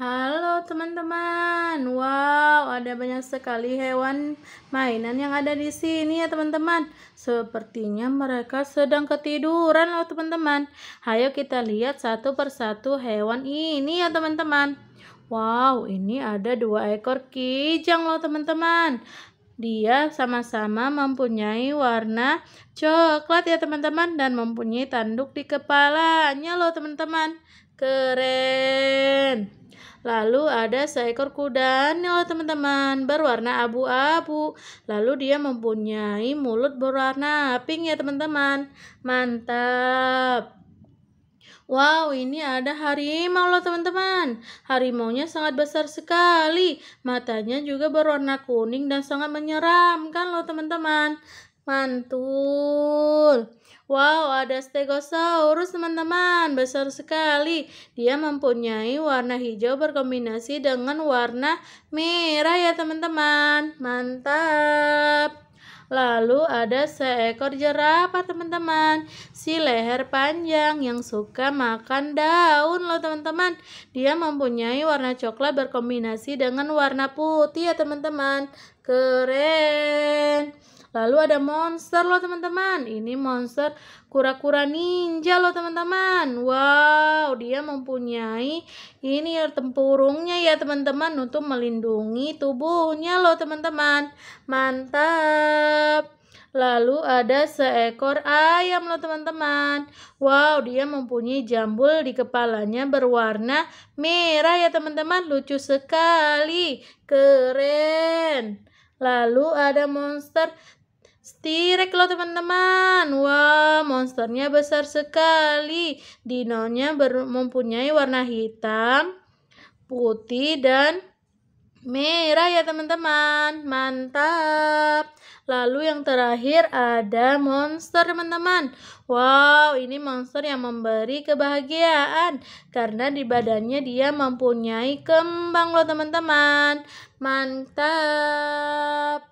Halo teman-teman. Wow, ada banyak sekali hewan mainan yang ada di sini ya teman-teman. Sepertinya mereka sedang ketiduran loh teman-teman. Ayo kita lihat satu persatu hewan ini ya teman-teman. Wow, ini ada dua ekor kijang loh teman-teman. Dia sama-sama mempunyai warna coklat ya teman-teman dan mempunyai tanduk di kepalanya loh teman-teman. Keren. Lalu ada seekor kuda nih loh teman-teman berwarna abu-abu. Lalu dia mempunyai mulut berwarna pink ya teman-teman. Mantap. Wow, ini ada harimau loh teman-teman. Harimaunya sangat besar sekali. Matanya juga berwarna kuning dan sangat menyeramkan loh teman-teman. Mantul. Wow, ada stegosaurus teman-teman, besar sekali. Dia mempunyai warna hijau berkombinasi dengan warna merah ya teman-teman. Mantap ada seekor jerapah teman-teman. Si leher panjang yang suka makan daun loh teman-teman. Dia mempunyai warna coklat berkombinasi dengan warna putih ya teman-teman. Keren. Lalu ada monster loh teman-teman. Ini monster kura-kura ninja loh teman-teman. Wow, dia mempunyai ini ya, tempurungnya ya teman-teman untuk melindungi tubuhnya loh teman-teman. Mantap. Lalu ada seekor ayam loh teman-teman. Wow, dia mempunyai jambul di kepalanya berwarna merah ya teman-teman. Lucu sekali. Keren. Lalu ada monster stirek loh teman-teman. wow, monsternya besar sekali. Dinonya mempunyai warna hitam, putih, dan merah ya teman-teman mantap lalu yang terakhir ada monster teman-teman wow ini monster yang memberi kebahagiaan karena di badannya dia mempunyai kembang loh teman-teman mantap